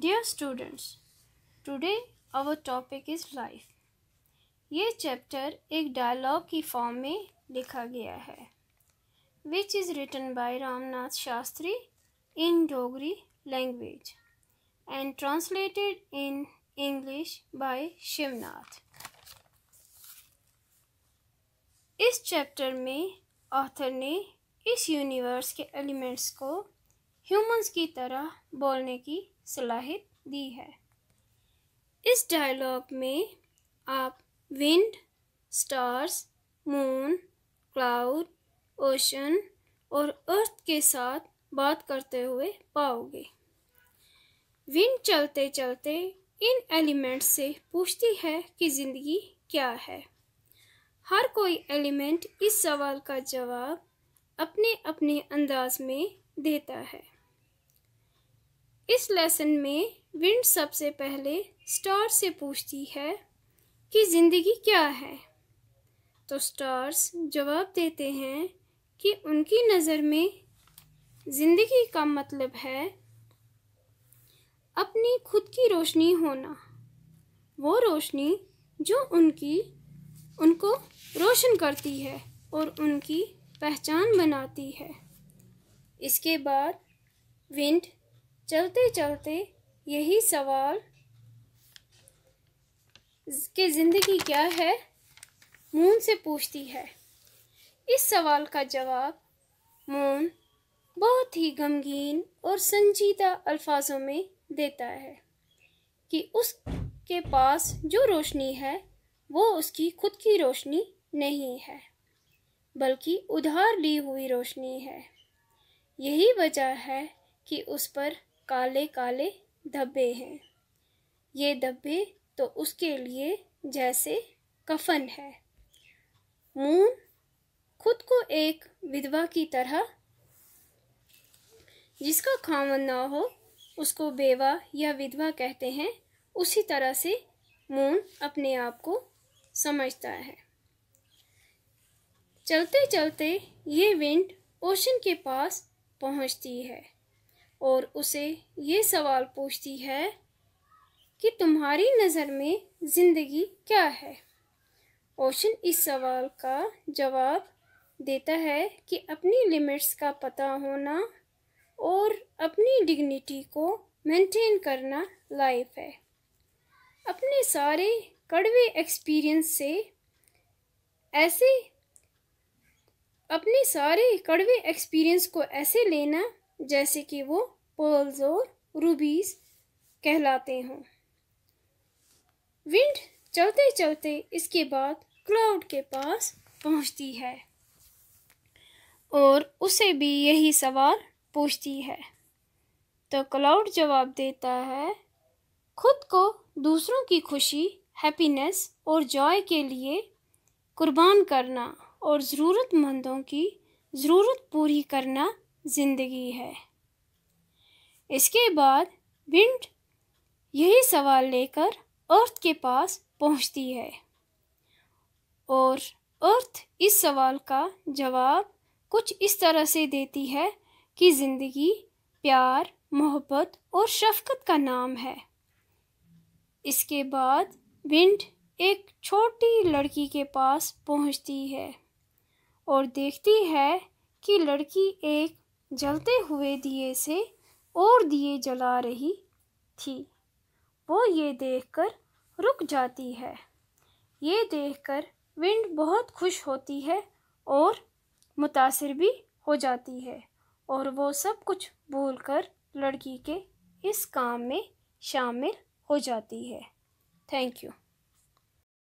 dear students today our topic is life ये chapter एक dialogue की फॉर्म में लिखा गया है which is written by Ramnath Shastri in Dogri language and translated in English by Shivnath इस चैप्टर में ऑथर ने इस यूनिवर्स के एलिमेंट्स को ह्यूमंस की तरह बोलने की सलाहित दी है इस डायलॉग में आप wind stars moon cloud ocean और अर्थ के साथ बात करते हुए पाओगे विंड चलते चलते इन एलिमेंट्स से पूछती है कि ज़िंदगी क्या है हर कोई एलिमेंट इस सवाल का जवाब अपने अपने अंदाज में देता है इस लेसन में विंड सबसे पहले स्टार से पूछती है कि ज़िंदगी क्या है तो स्टार्स जवाब देते हैं कि उनकी नज़र में ज़िंदगी का मतलब है अपनी खुद की रोशनी होना वो रोशनी जो उनकी उनको रोशन करती है और उनकी पहचान बनाती है इसके बाद विंड चलते चलते यही सवाल कि ज़िंदगी क्या है मून से पूछती है इस सवाल का जवाब मून बहुत ही गमगीन और संजीदा अल्फाजों में देता है कि उसके पास जो रोशनी है वो उसकी खुद की रोशनी नहीं है बल्कि उधार ली हुई रोशनी है यही वजह है कि उस पर काले काले धब्बे हैं ये धब्बे तो उसके लिए जैसे कफन है मून खुद को एक विधवा की तरह जिसका खामन ना हो उसको बेवा या विधवा कहते हैं उसी तरह से मून अपने आप को समझता है चलते चलते ये विंड ओशन के पास पहुंचती है और उसे ये सवाल पूछती है कि तुम्हारी नज़र में ज़िंदगी क्या है ओशन इस सवाल का जवाब देता है कि अपनी लिमिट्स का पता होना और अपनी डिग्निटी को मेंटेन करना लाइफ है अपने सारे कड़वे एक्सपीरियंस से ऐसे अपने सारे कड़वे एक्सपीरियंस को ऐसे लेना जैसे कि वो पर्ल्स और रूबीज कहलाते हों विंड चलते चलते इसके बाद क्लाउड के पास पहुंचती है और उसे भी यही सवाल पूछती है तो क्लाउड जवाब देता है खुद को दूसरों की खुशी हैप्पीनेस और जॉय के लिए कुर्बान करना और ज़रूरतमंदों की ज़रूरत पूरी करना ज़िंदगी है इसके बाद विंड यही सवाल लेकर अर्थ के पास पहुंचती है और अर्थ इस सवाल का जवाब कुछ इस तरह से देती है कि ज़िंदगी प्यार मोहब्बत और शफकत का नाम है इसके बाद विंड एक छोटी लड़की के पास पहुंचती है और देखती है कि लड़की एक जलते हुए दिए से और दिए जला रही थी वो ये देखकर रुक जाती है ये देखकर विंड बहुत खुश होती है और मुतासर भी हो जाती है और वो सब कुछ भूलकर लड़की के इस काम में शामिल हो जाती है थैंक यू